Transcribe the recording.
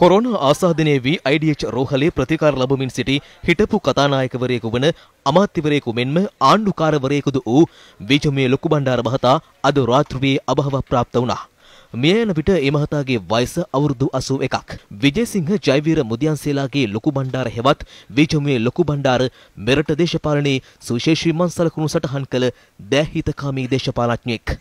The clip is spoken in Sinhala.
කොරෝන ආසාධනය වී අයිඩH රෝහලේ ප්‍රතිකාර ලබමින් සිටි හිටපු කතානායකවරයෙකු වන අමාත්‍යවරයෙකු මෙන්ම ආණ්ඩුකාරවරයෙකුද වූ විජමය ලොකු බණ්ඩාර මහතා අද රාත්‍රුවේ අභාවක් ප්‍රාප්ත වුණා. මිය යන විට ඒ මහතාගේ වයස අවුරුදු 81ක්. විජේසිංහ ජයවීර මුදියන්සේලාගේ ලොකු බණ්ඩාර හෙවත් විජමයේ ලොකු බණ්ඩාර මෙරට දේශපාලනයේ සුවිශේෂී මං සලකුණු සටහන් කළ දැහිතකාමී දේශපාලඥයෙක්.